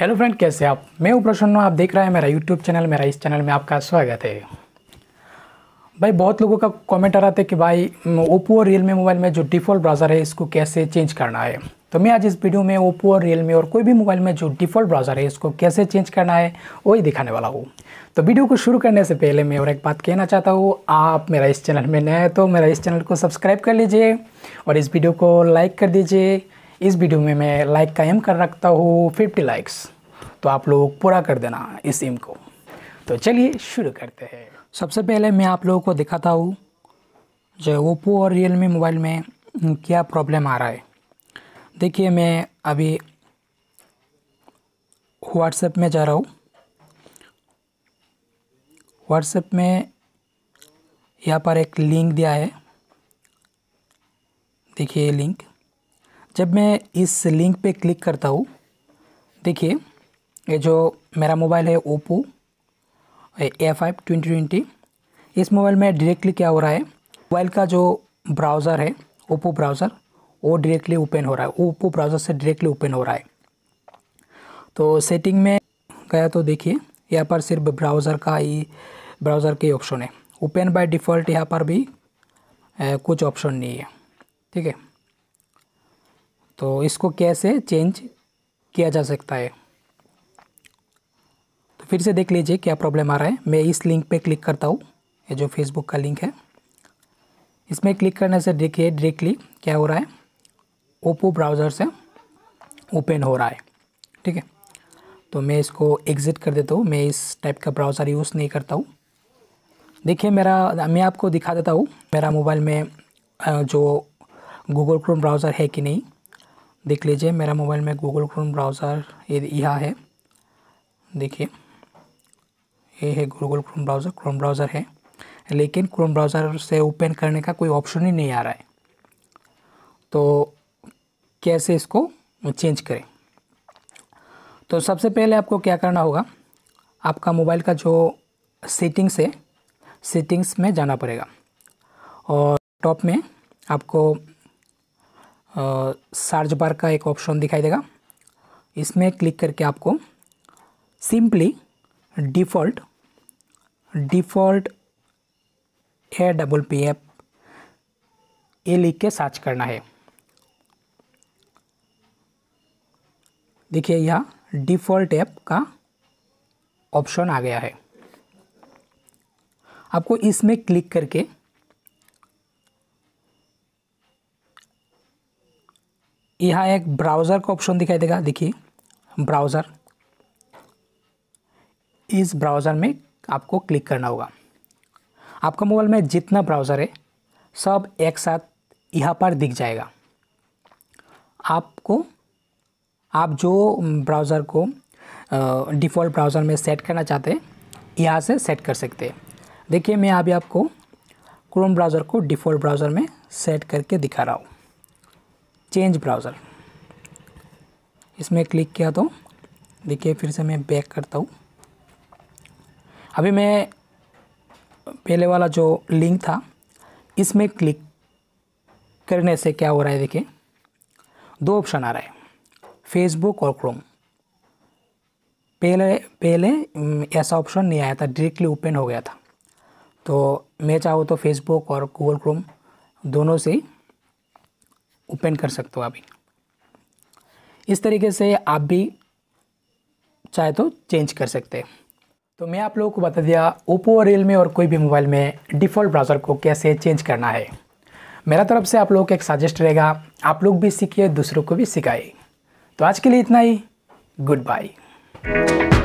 hello friend कैसे आप मैं हूँ प्रसन्न आप देख रहे हैं मेरा यूट्यूब चैनल मेरा इस चैनल में आपका स्वागत है भाई बहुत लोगों का कमेंट आ रहा था कि भाई ओप्पो और रियलमी मोबाइल में जो डिफ़ॉल्ट ब्राउज़र है इसको कैसे चेंज करना है तो मैं आज इस वीडियो में ओप्पो और रियलमी और कोई भी मोबाइल में जो डिफ़ॉल्ट ब्राउज़र है इसको कैसे चेंज करना है वही दिखाने वाला हूँ तो वीडियो को शुरू करने से पहले मैं और एक बात कहना चाहता हूँ आप मेरा इस चैनल में नए हैं तो मेरा इस चैनल को सब्सक्राइब कर लीजिए और इस वीडियो को लाइक कर दीजिए इस वीडियो में मैं लाइक का एम कर रखता हूँ फिफ्टी लाइक्स तो आप लोग पूरा कर देना इस एम को तो चलिए शुरू करते हैं सबसे पहले मैं आप लोगों को दिखाता हूँ जो ओप्पो और रियलमी मोबाइल में क्या प्रॉब्लम आ रहा है देखिए मैं अभी व्हाट्सएप में जा रहा हूँ व्हाट्सएप में यहाँ पर एक लिंक दिया है देखिए लिंक जब मैं इस लिंक पे क्लिक करता हूँ देखिए ये जो मेरा मोबाइल है Oppo A five twenty twenty इस मोबाइल में डायरेक्टली क्या हो रहा है मोबाइल का जो ब्राउज़र है ओप्पो ब्राउज़र वो डायरेक्टली ओपन हो रहा है ओप्पो ब्राउज़र से डायरेक्टली ओपन हो रहा है तो सेटिंग में गया तो देखिए यहाँ पर सिर्फ ब्राउज़र का ही ब्राउज़र के ऑप्शन है ओपन बाय डिफ़ॉल्ट यहाँ पर भी ए, कुछ ऑप्शन नहीं है ठीक है तो इसको कैसे चेंज किया जा सकता है तो फिर से देख लीजिए क्या प्रॉब्लम आ रहा है मैं इस लिंक पे क्लिक करता हूँ ये जो फेसबुक का लिंक है इसमें क्लिक करने से देखिए डायरेक्टली क्या हो रहा है ओप्पो ब्राउज़र से ओपन हो रहा है ठीक है तो मैं इसको एग्ज़िट कर देता हूँ मैं इस टाइप का ब्राउज़र यूज़ नहीं करता हूँ देखिए मेरा मैं आपको दिखा देता हूँ मेरा मोबाइल में जो गूगल क्रोम ब्राउज़र है कि नहीं देख लीजिए मेरा मोबाइल में गूगल क्रोम ब्राउज़र यहाँ है देखिए ये है Google Chrome browser Chrome browser है लेकिन क्रोम ब्राउज़र से ओपन करने का कोई ऑप्शन ही नहीं आ रहा है तो कैसे इसको चेंज करें तो सबसे पहले आपको क्या करना होगा आपका मोबाइल का जो सेटिंग्स है सेटिंग्स में जाना पड़ेगा और टॉप में आपको सर्च बार का एक ऑप्शन दिखाई देगा इसमें क्लिक करके आपको simply default default A double P F ये लिख के सर्च करना है देखिए यह डिफ़ॉल्ट ऐप का ऑप्शन आ गया है आपको इसमें क्लिक करके यहाँ एक ब्राउज़र का ऑप्शन दिखाई देगा देखिए ब्राउज़र इस ब्राउज़र में आपको क्लिक करना होगा आपका मोबाइल में जितना ब्राउज़र है सब एक साथ यहाँ पर दिख जाएगा आपको आप जो ब्राउज़र को डिफ़ॉल्ट ब्राउज़र में सेट करना चाहते हैं यहाँ से सेट कर सकते हैं देखिए मैं अभी आपको क्रोम ब्राउज़र को डिफ़ॉल्ट ब्राउज़र में सेट करके दिखा रहा हूँ चेंज ब्राउज़र इसमें क्लिक किया तो देखिए फिर से मैं बैक करता हूँ अभी मैं पहले वाला जो लिंक था इसमें क्लिक करने से क्या हो रहा है देखिए दो ऑप्शन आ रहा है फेसबुक और क्रोम पहले पहले ऐसा ऑप्शन नहीं आया था डायरेक्टली ओपन हो गया था तो मैं चाहूँ तो फेसबुक और गूगल क्रोम दोनों से ओपन कर सकते हो अभी इस तरीके से आप भी चाहे तो चेंज कर सकते हैं तो मैं आप लोगों को बता दिया ओप्पो और रियल में और कोई भी मोबाइल में डिफ़ॉल्ट ब्राउज़र को कैसे चेंज करना है मेरा तरफ से आप लोगों का एक सजेस्ट रहेगा आप लोग भी सीखिए दूसरों को भी सिखाए तो आज के लिए इतना ही गुड बाय